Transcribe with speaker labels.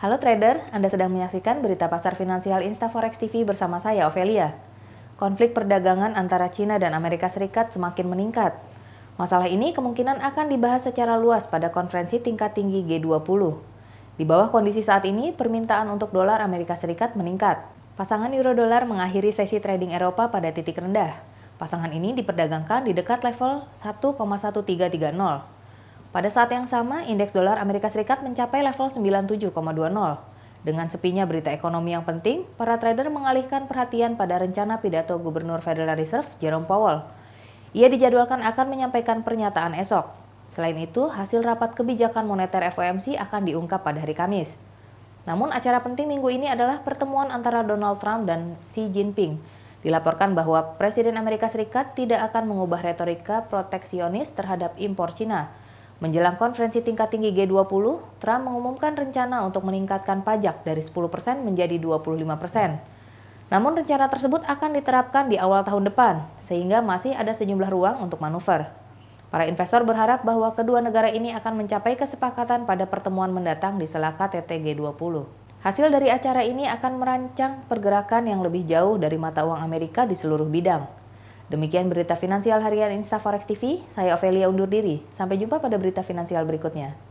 Speaker 1: Halo trader, Anda sedang menyaksikan berita pasar finansial InstaForex TV bersama saya, Ovelia. Konflik perdagangan antara China dan Amerika Serikat semakin meningkat. Masalah ini kemungkinan akan dibahas secara luas pada konferensi tingkat tinggi G20. Di bawah kondisi saat ini, permintaan untuk dolar Amerika Serikat meningkat. Pasangan euro dolar mengakhiri sesi trading Eropa pada titik rendah. Pasangan ini diperdagangkan di dekat level 1,1330. Pada saat yang sama, indeks dolar Amerika Serikat mencapai level 97,20. Dengan sepinya berita ekonomi yang penting, para trader mengalihkan perhatian pada rencana pidato Gubernur Federal Reserve Jerome Powell. Ia dijadwalkan akan menyampaikan pernyataan esok. Selain itu, hasil rapat kebijakan moneter FOMC akan diungkap pada hari Kamis. Namun acara penting minggu ini adalah pertemuan antara Donald Trump dan Xi Jinping. Dilaporkan bahwa Presiden Amerika Serikat tidak akan mengubah retorika proteksionis terhadap impor Cina. Menjelang konferensi tingkat tinggi G20, Trump mengumumkan rencana untuk meningkatkan pajak dari 10% persen menjadi 25%. persen. Namun rencana tersebut akan diterapkan di awal tahun depan, sehingga masih ada sejumlah ruang untuk manuver. Para investor berharap bahwa kedua negara ini akan mencapai kesepakatan pada pertemuan mendatang di selaka ttg 20 Hasil dari acara ini akan merancang pergerakan yang lebih jauh dari mata uang Amerika di seluruh bidang – Demikian berita finansial harian Insta Forex TV. Saya Ovelia undur diri. Sampai jumpa pada berita finansial berikutnya.